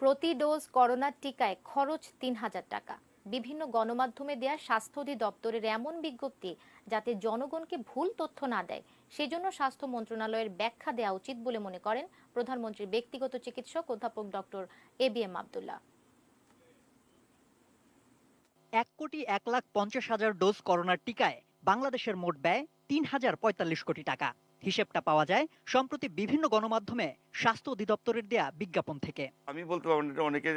প্রতি ডোজ করোনার টিকায় খরচ তিন হাজার টাকা বিভিন্ন গণমাধ্যমে দেয়া স্বাস্থ্য অধিদপ্তরের এমন বিজ্ঞপ্তি যাতে জনগণকে ভুল তথ্য না দেয় সেজন্য স্বাস্থ্য মন্ত্রণালয়ের ব্যাখ্যা দেওয়া উচিত বলে মনে করেন প্রধানমন্ত্রীর ব্যক্তিগত চিকিৎসক অধ্যাপক doctor A B M Abdullah এক কোটি এক লাখ পঞ্চাশ হাজার ডোজ করোনার টিকায় বাংলাদেশের মোট ব্যয় তিন হাজার পঁয়তাল্লিশ কোটি টাকা হিসেবটা পাওয়া যায় সম্প্রতি বিভিন্ন গণমাধ্যমে স্বাস্থ্য অধিদপ্তরের দেয়া বিজ্ঞাপন থেকে আমি বলতে পারবো না অনেকে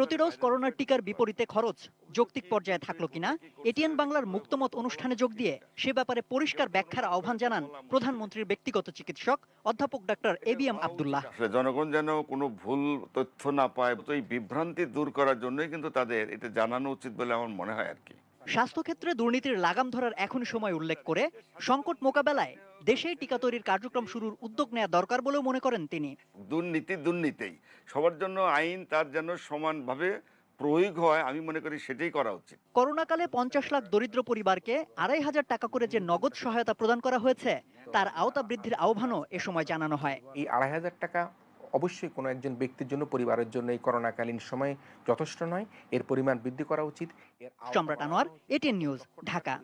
প্রতিরোধ করোনার টিকার বিপরীতে খরচ যৌক্তিক পর্যায়ে থাকলো কিনা এটিএন বাংলার মুক্তমত অনুষ্ঠানে যোগ দিয়ে সে ব্যাপারে পরিষ্কার ব্যাখ্যার আহ্বান জানান প্রধানমন্ত্রীর ব্যক্তিগত চিকিৎসক অধ্যাপক ডাক্তার এ বি এম আবদুল্লাহ জনগণ যেন কোনো ভুল তথ্য না পায় তো এই বিভ্রান্তি দূর করার জন্যই কিন্তু তাদের এটা জানানো উচিত বলে আমার মনে হয় আর কি স্বাস্থ্যক্ষেত্রে দুর্নীতির লাগাম ধরার এখন সময় উল্লেখ করে সংকট মোকাবেলায় দেশে টিকা তৈরির কার্যক্রম শুরুর উদ্যোগ নেওয়া দরকার বলেও মনে করেন তিনি দুর্নীতি দুর্নীতি সবার জন্য আইন তার যেন সমানভাবে প্রয়োগ হয় আমি মনে করি সেটাই করা উচিত করোনাকালে পঞ্চাশ লাখ দরিদ্র পরিবারকে আড়াই হাজার টাকা করে যে নগদ সহায়তা প্রদান করা হয়েছে তার আওতা বৃদ্ধির আহ্বানও এ সময় জানানো হয় এই আড়াই হাজার টাকা অবশ্যই কোনো একজন ব্যক্তির জন্য পরিবারের জন্য এই করোনাকালীন সময়ে যথেষ্ট নয় এর পরিমাণ বৃদ্ধি করা উচিত সম্রাট আনোয়ার এটিএন নিউজ ঢাকা